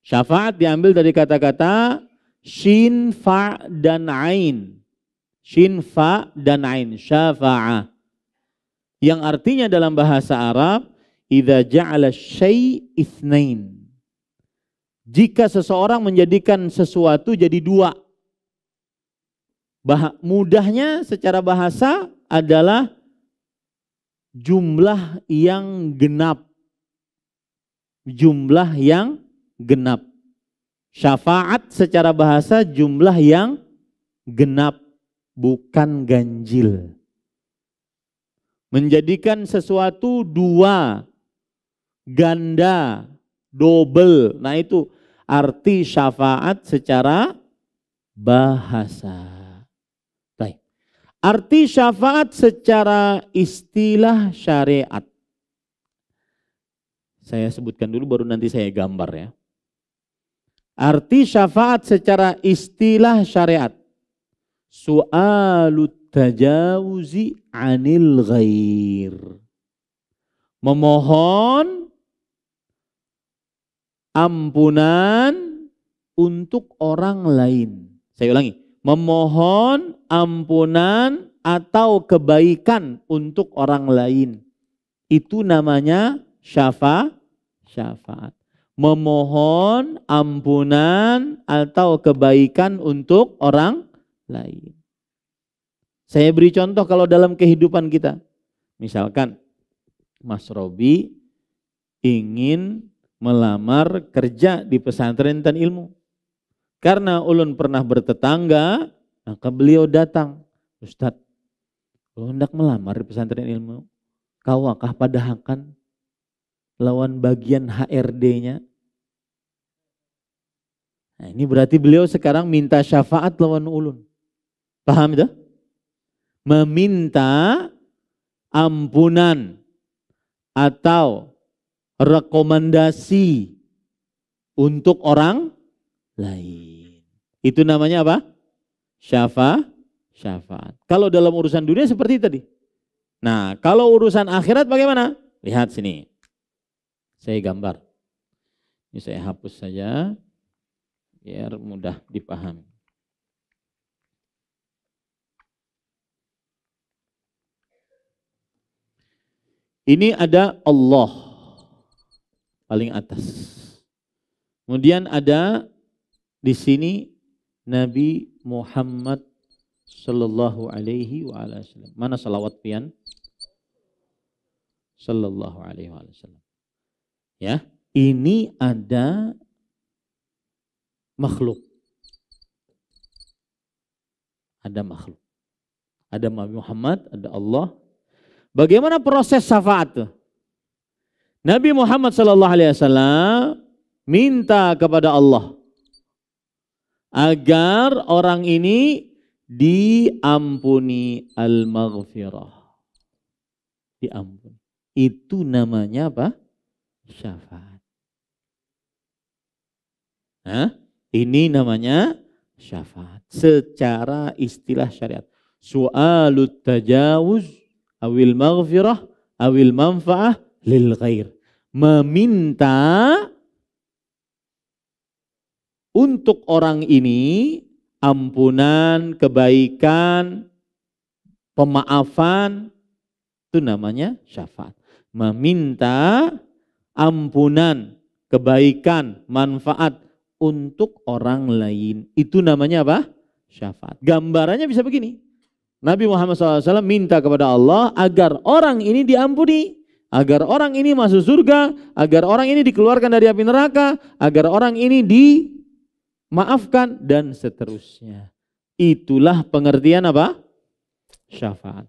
Syafaat diambil dari kata-kata shin, fa, dan ain. Shin, fa, dan ain. Syafa'ah. Yang artinya dalam bahasa Arab, idza ja'ala syai' itsnain. Jika seseorang menjadikan sesuatu jadi dua. Bah mudahnya secara bahasa adalah jumlah yang genap. Jumlah yang genap. Syafaat secara bahasa jumlah yang genap, bukan ganjil. Menjadikan sesuatu dua, ganda, double. Nah itu arti syafaat secara bahasa. Baik. Arti syafaat secara istilah syariat. Saya sebutkan dulu baru nanti saya gambar ya. Arti syafaat secara istilah syariat. Su'alut tajawuzi anil ghair. Memohon ampunan untuk orang lain. Saya ulangi, memohon ampunan atau kebaikan untuk orang lain. Itu namanya syafa syafaat memohon ampunan atau kebaikan untuk orang lain. Saya beri contoh kalau dalam kehidupan kita. Misalkan Mas Robi ingin melamar kerja di pesantren dan ilmu. Karena ulun pernah bertetangga, maka beliau datang. Ustadz, ulun hendak melamar di pesantren ilmu. Kau pada padahakan lawan bagian HRD-nya. Nah, ini berarti beliau sekarang minta syafaat lawan ulun. Paham itu? Meminta ampunan atau rekomendasi untuk orang lain. Itu namanya apa? Syafa, syafaat. Kalau dalam urusan dunia seperti tadi. Nah, kalau urusan akhirat bagaimana? Lihat sini saya gambar. Ini saya hapus saja biar mudah dipahami. Ini ada Allah paling atas. Kemudian ada di sini Nabi Muhammad sallallahu alaihi wa Mana salawat pian? Sallallahu alaihi wa ya ini ada makhluk ada makhluk ada Nabi Muhammad ada Allah bagaimana proses syafaat Nabi Muhammad Shallallahu Alaihi Wasallam minta kepada Allah agar orang ini diampuni al-maghfirah. Diampuni. Itu namanya apa? syafaat. Nah, ini namanya syafaat. Secara istilah syariat. Su'alut tajawuz awil maghfirah awil manfa'ah lil ghair. Meminta untuk orang ini ampunan, kebaikan, pemaafan, itu namanya syafaat. Meminta ampunan, kebaikan, manfaat untuk orang lain. Itu namanya apa? Syafaat. Gambarannya bisa begini. Nabi Muhammad SAW minta kepada Allah agar orang ini diampuni, agar orang ini masuk surga, agar orang ini dikeluarkan dari api neraka, agar orang ini dimaafkan dan seterusnya. Itulah pengertian apa? Syafaat.